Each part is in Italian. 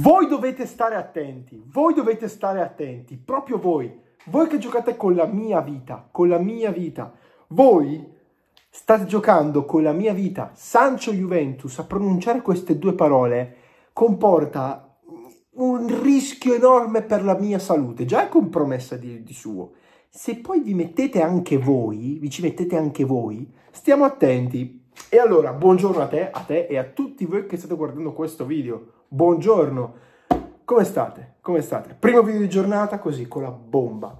Voi dovete stare attenti, voi dovete stare attenti, proprio voi, voi che giocate con la mia vita, con la mia vita, voi state giocando con la mia vita. Sancho Juventus, a pronunciare queste due parole, comporta un rischio enorme per la mia salute, già è compromessa di, di suo. Se poi vi mettete anche voi, vi ci mettete anche voi, stiamo attenti. E allora, buongiorno a te, a te e a tutti voi che state guardando questo video. Buongiorno, come state? Come state? Primo video di giornata così con la bomba.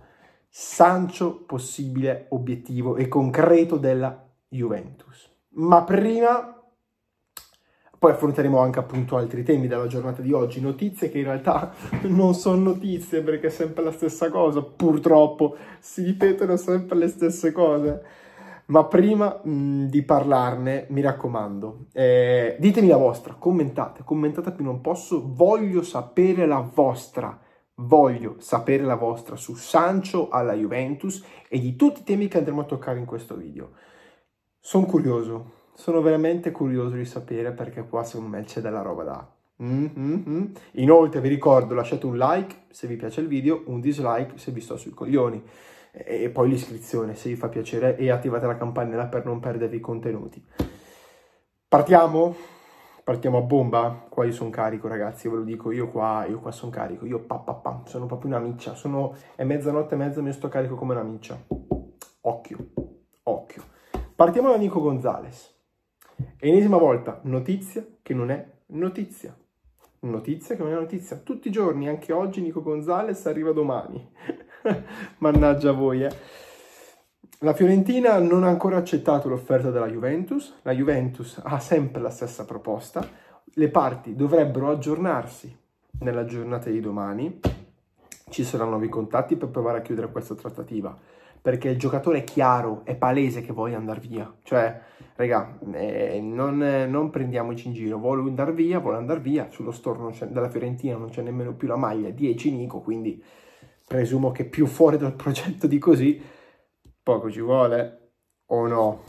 Sancio possibile obiettivo e concreto della Juventus. Ma prima, poi affronteremo anche appunto altri temi della giornata di oggi, notizie che in realtà non sono notizie perché è sempre la stessa cosa, purtroppo si ripetono sempre le stesse cose. Ma prima mh, mm, di parlarne, mi raccomando, eh, ditemi la vostra, commentate, commentate più non posso, voglio sapere la vostra, voglio sapere la vostra su Sancho alla Juventus e di tutti i temi che andremo a toccare in questo video. Sono curioso, sono veramente curioso di sapere perché qua secondo me c'è della roba da... Mm -hmm. Inoltre vi ricordo lasciate un like se vi piace il video, un dislike se vi sto sui coglioni e poi l'iscrizione se vi fa piacere e attivate la campanella per non perdervi i contenuti. Partiamo? Partiamo a bomba? Qua io sono carico ragazzi, ve lo dico, io qua, io qua sono carico, io pa, pa, pa, sono proprio una miccia, sono, è mezzanotte e mezza e mi sto carico come una miccia. Occhio, occhio. Partiamo da Nico Gonzales. Enesima volta, notizia che non è notizia. Notizia che non è notizia. Tutti i giorni, anche oggi, Nico Gonzales arriva domani. Mannaggia voi, eh. La Fiorentina non ha ancora accettato l'offerta della Juventus, la Juventus ha sempre la stessa proposta, le parti dovrebbero aggiornarsi nella giornata di domani, ci saranno nuovi contatti per provare a chiudere questa trattativa, perché il giocatore è chiaro, è palese che vuole andare via, cioè, raga, eh, non, eh, non, prendiamoci in giro, vuole andare via, vuole andare via, sullo storno della Fiorentina non c'è nemmeno più la maglia, 10 Nico, quindi presumo che più fuori dal progetto di così poco ci vuole o no.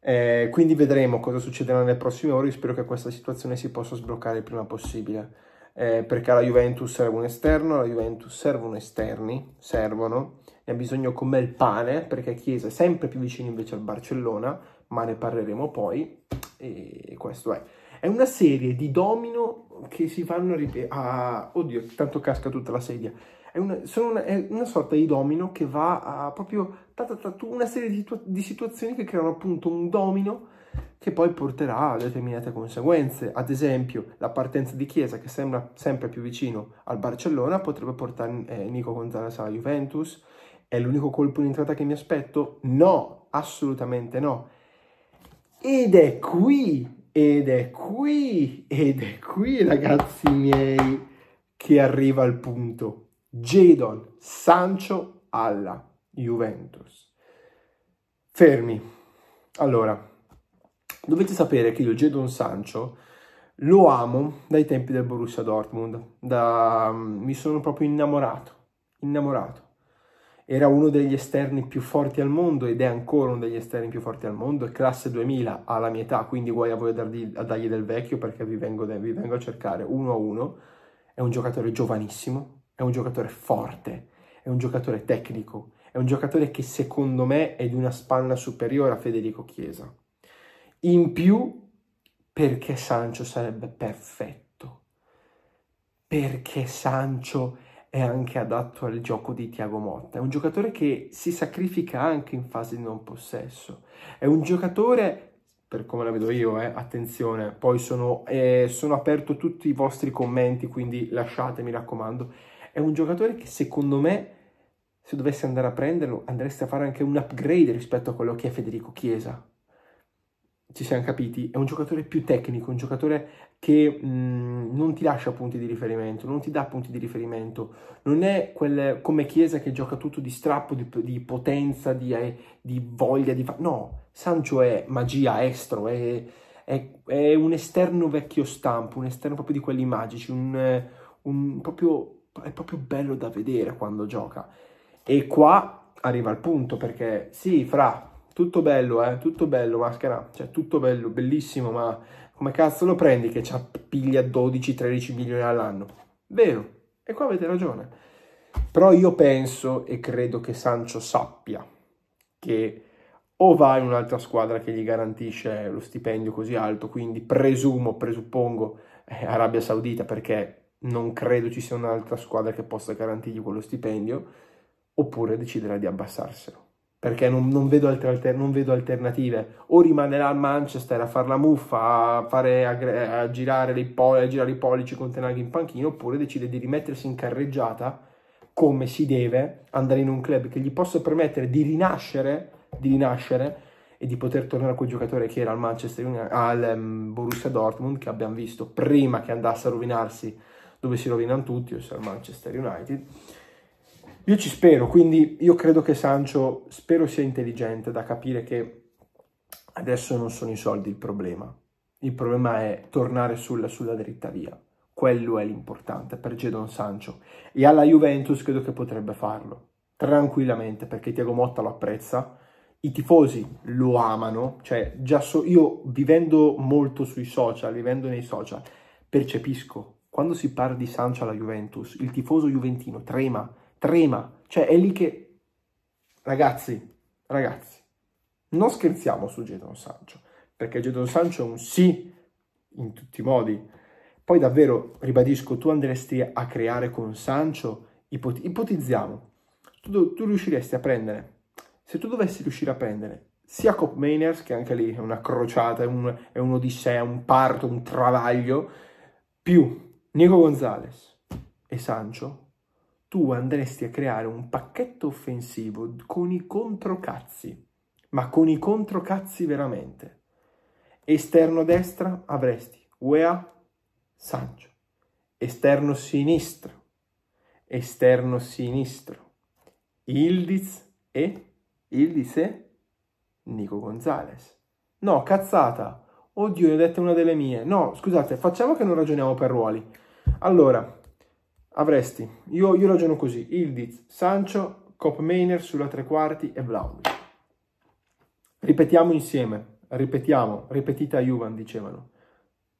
Eh, quindi vedremo cosa succederà nelle prossime ore. spero che questa situazione si possa sbloccare il prima possibile. Eh, perché alla Juventus serve un esterno, alla Juventus servono esterni, servono, ne ha bisogno come il pane, perché Chiesa è sempre più vicino invece al Barcellona, ma ne parleremo poi, e questo è. È una serie di domino che si vanno a... Ah, oddio, tanto casca tutta la sedia è una, una, è una, sorta di domino che va a proprio una serie di, di situazioni che creano appunto un domino che poi porterà a determinate conseguenze. Ad esempio, la partenza di Chiesa, che sembra sempre più vicino al Barcellona, potrebbe portare eh, Nico Gonzalez alla Juventus. È l'unico colpo in entrata che mi aspetto? No, assolutamente no. Ed è qui, ed è qui, ed è qui, ragazzi miei, che arriva il punto. Jadon Sancho alla Juventus. Fermi. Allora, dovete sapere che io Jadon Sancho lo amo dai tempi del Borussia Dortmund. Da, mm, mi sono proprio innamorato, innamorato. Era uno degli esterni più forti al mondo ed è ancora uno degli esterni più forti al mondo. È classe 2000 alla mia età, quindi guai a voi a, dargli, a dargli del vecchio perché vi vengo, vi vengo a cercare uno a uno. È un giocatore giovanissimo, è un giocatore forte, è un giocatore tecnico, è un giocatore che secondo me è di una spanna superiore a Federico Chiesa. In più, perché Sancho sarebbe perfetto? Perché Sancho è anche adatto al gioco di Tiago Motta. È un giocatore che si sacrifica anche in fase di non possesso. È un giocatore, per come la vedo io, eh, attenzione, poi sono, eh, sono aperto tutti i vostri commenti, quindi lasciate, mi raccomando è un giocatore che secondo me, se dovessi andare a prenderlo, andresti a fare anche un upgrade rispetto a quello che è Federico Chiesa. Ci siamo capiti, è un giocatore più tecnico, un giocatore che mh, mm, non ti lascia punti di riferimento, non ti dà punti di riferimento, non è quel, come Chiesa che gioca tutto di strappo, di, di potenza, di, eh, di, voglia, di fa- no, Sancho è magia estro, è, è, è, un esterno vecchio stampo, un esterno proprio di quelli magici, un, eh, un proprio è proprio bello da vedere quando gioca. E qua arriva il punto, perché sì, fra, tutto bello, eh, tutto bello, maschera, cioè tutto bello, bellissimo, ma come cazzo lo prendi che ci appiglia 12-13 milioni all'anno? Vero, e qua avete ragione. Però io penso e credo che Sancho sappia che o va in un'altra squadra che gli garantisce lo stipendio così alto, quindi presumo, presuppongo, eh, Arabia Saudita, perché non credo ci sia un'altra squadra che possa garantirgli quello stipendio, oppure deciderà di abbassarselo. Perché non, non, vedo alter, non, vedo alternative. O rimanerà a Manchester a fare la muffa, a, fare, a, a, girare, pol, a girare, i pollici con Tenaghi in panchino, oppure decide di rimettersi in carreggiata come si deve, andare in un club che gli possa permettere di rinascere, di rinascere e di poter tornare a quel giocatore che era al Manchester United, al um, Borussia Dortmund, che abbiamo visto prima che andasse a rovinarsi dove si rovinano tutti, ossia il Manchester United. Io ci spero, quindi io credo che Sancho, spero sia intelligente da capire che adesso non sono i soldi il problema, il problema è tornare sulla, sulla dritta via, quello è l'importante per Gedon Sancho e alla Juventus credo che potrebbe farlo, tranquillamente, perché Tiago Motta lo apprezza, i tifosi lo amano, cioè già so, io vivendo molto sui social, vivendo nei social, percepisco quando si parla di Sancho alla Juventus, il tifoso juventino trema, trema, cioè è lì che... Ragazzi, ragazzi, non scherziamo su Jadon Sancho, perché Jadon Sancho è un sì in tutti i modi. Poi davvero, ribadisco, tu andresti a creare con Sancho, ipot ipotizziamo, tu, tu riusciresti a prendere, se tu dovessi riuscire a prendere sia Cop Mainers, che anche lì è una crociata, è, un, è un'odissea, un parto, un travaglio, più Nico Gonzalez e Sancho, tu andresti a creare un pacchetto offensivo con i controcazzi, ma con i controcazzi veramente. Esterno destra avresti UEA, Sancho. Esterno sinistro, esterno sinistro, Ildiz e Ildiz e Nico Gonzalez. No, cazzata. Oddio, ne ho detta una delle mie. No, scusate, facciamo che non ragioniamo per ruoli. Allora, avresti, io, io ragiono così, Ildiz, Sancho, Copmainer sulla tre quarti e Vlaovic. Ripetiamo insieme, ripetiamo, ripetita Juvan dicevano.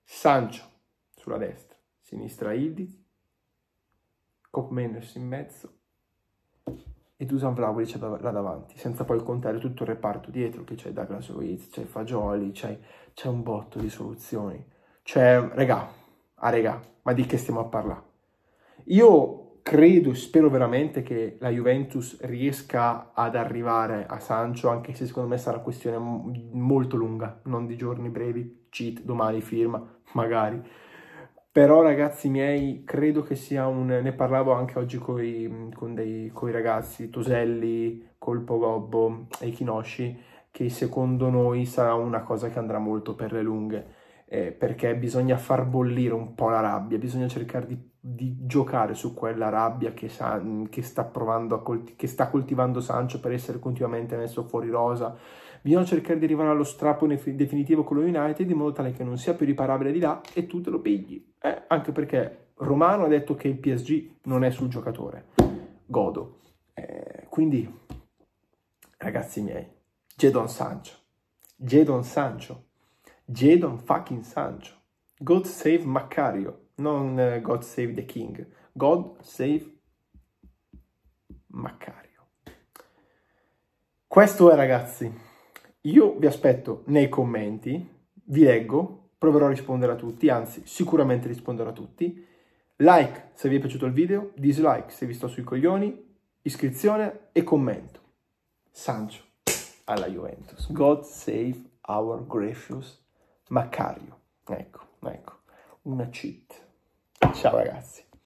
Sancho sulla destra, sinistra Ildiz, Copmainer in mezzo e Dusan Vlaovic là davanti, senza poi contare tutto il reparto dietro, che c'è Douglas Ruiz, c'è Fagioli, c'è un botto di soluzioni. Cioè, regà, Ah regà, ma di che stiamo a parlare? Io credo e spero veramente che la Juventus riesca ad arrivare a Sancho, anche se secondo me sarà una questione molto lunga, non di giorni brevi, cheat, domani firma, magari. Però ragazzi miei, credo che sia un... ne parlavo anche oggi coi, con dei, coi ragazzi, Toselli, Colpo Gobbo e Kinoshi, che secondo noi sarà una cosa che andrà molto per le lunghe eh, perché bisogna far bollire un po' la rabbia, bisogna cercare di, di giocare su quella rabbia che, sa, che sta provando colti- che sta coltivando Sancho per essere continuamente messo fuori rosa. Bisogna cercare di arrivare allo strappo definitivo con lo United in modo tale che non sia più riparabile di là e tu te lo pigli. Eh, anche perché Romano ha detto che il PSG non è sul giocatore. Godo. Eh, quindi, ragazzi miei, Jedon Sancho. Jedon Sancho Jadon fucking Sancho, God save Maccario, non eh, God save the King, God save Maccario. Questo è ragazzi, io vi aspetto nei commenti, vi leggo, proverò a rispondere a tutti, anzi sicuramente risponderò a tutti. Like se vi è piaciuto il video, dislike se vi sto sui coglioni, iscrizione e commento. Sancho alla Juventus. God save our gracious Maccario. Ecco, ecco, una cheat. Ciao ragazzi.